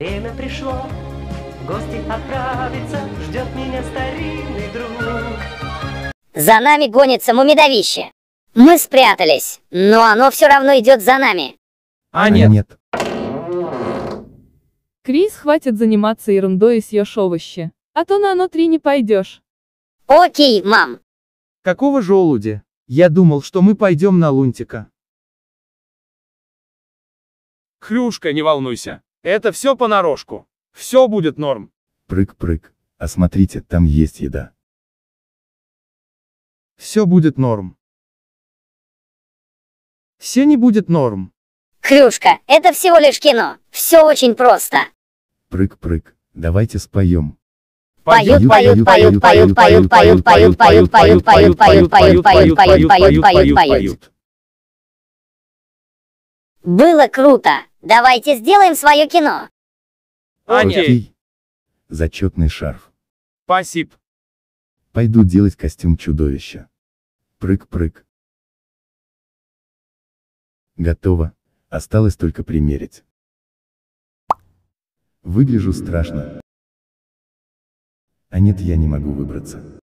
Время пришло, в гости отправиться, ждет меня старинный друг. За нами гонится мумидовище. Мы спрятались, но оно все равно идет за нами. А, а нет. А нет. Крис, хватит заниматься ерундой и съешь овощи. А то на оно три не пойдешь. Окей, мам. Какого желуди? Я думал, что мы пойдем на лунтика. Хрюшка, не волнуйся, это все понарошку. Все будет норм. Прыг-прыг. А смотрите, там есть еда. Все будет норм. Все не будет норм. Хрюшка, это всего лишь кино. Все очень просто. Прыг-прыг. Давайте споем. Поют, поют, поют, поют, поют, поют, поют, поют, поют, поют, поют, поют, поют, поют, поют, поют, поют, поют. Было круто. Давайте сделаем свое кино. А Окей. Зачетный шарф. Спасибо. Пойду делать костюм чудовища. Прыг-прыг. Готово. Осталось только примерить. Выгляжу страшно. А нет, я не могу выбраться.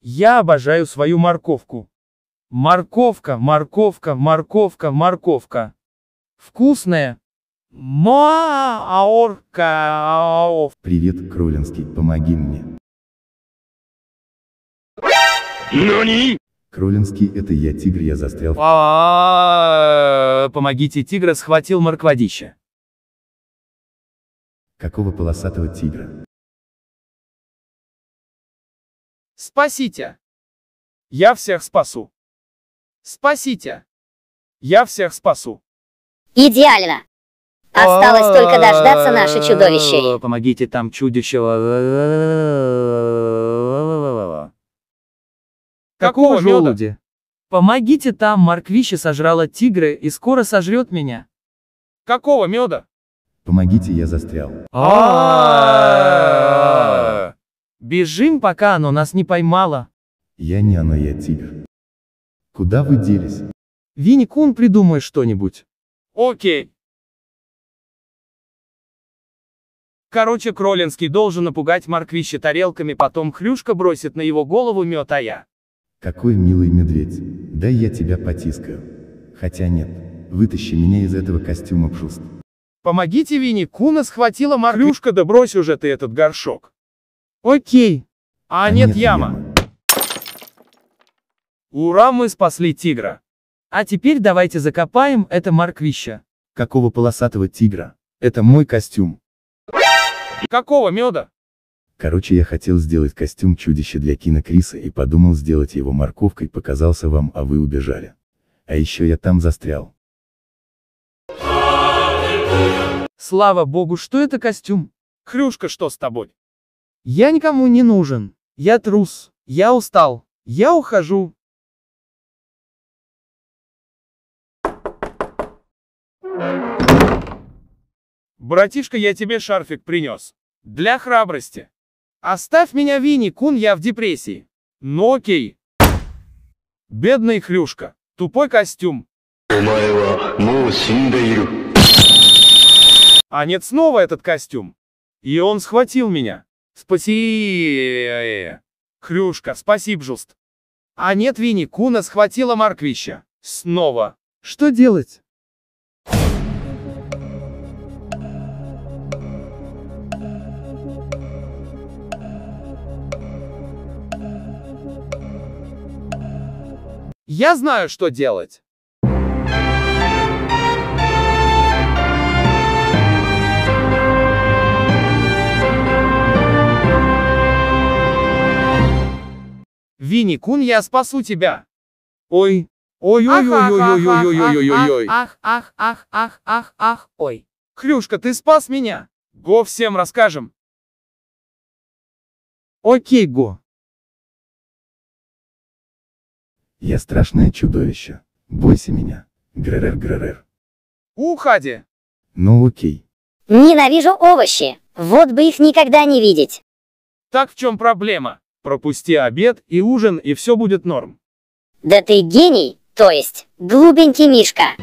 Я обожаю свою морковку. Морковка, морковка, морковка, морковка. Вкусная. Маорка. Привет, Кролинский, помоги мне. Нани? Кролинский, это я, тигр, я застрял. Помогите, тигра схватил морквадища. Какого полосатого тигра? Спасите! Я всех спасу. Спасите. Я всех спасу. Идеально. Осталось только дождаться наше чудовище. А, помогите там чудище. Какого желуди? Помогите там, морквища сожрала тигры и скоро сожрет меня. Какого меда? Помогите, я застрял. А. А. Бежим, пока оно нас не поймало. Я не оно, я тигр. Куда вы делись? Винни-кун, придумай что-нибудь. Окей. Короче, Кролинский должен напугать морквища тарелками, потом Хрюшка бросит на его голову мед, а я. Какой милый медведь. Дай я тебя потискаю. Хотя нет. Вытащи меня из этого костюма, Пшуст. Помогите Винни, Куна схватила Хрюшка, да брось уже ты этот горшок. Окей. А, а нет, нет яма. яма. Ура, мы спасли тигра. А теперь давайте закопаем это морквища. Какого полосатого тигра? Это мой костюм. Какого меда? Короче, я хотел сделать костюм чудища для кино Криса и подумал сделать его морковкой, показался вам, а вы убежали. А еще я там застрял. Слава богу, что это костюм. Хрюшка, что с тобой? Я никому не нужен. Я трус. Я устал. Я ухожу. Братишка, я тебе шарфик принес. Для храбрости. Оставь меня, Винни, кун, я в депрессии. Ну окей. Бедный хрюшка. Тупой костюм. А нет, снова этот костюм. И он схватил меня. Спаси... Хрюшка, спасибо, Жуст. А нет, Винни, Куна схватила морквища. Снова. Что делать? Я знаю, что делать. Винни-кун, я спасу тебя. Ой. Ой-ой-ой-ой-ой-ой-ой-ой-ой. Ах, ах, ах, ах, ах, ах, ой. Хрюшка, ты спас меня. Го всем расскажем. Окей, Го. Я страшное чудовище. Бойся меня. Гррр гррр. Уходи. Ну окей. Ненавижу овощи. Вот бы их никогда не видеть. Так в чем проблема? Пропусти обед и ужин, и все будет норм. Да ты гений, то есть глупенький Мишка.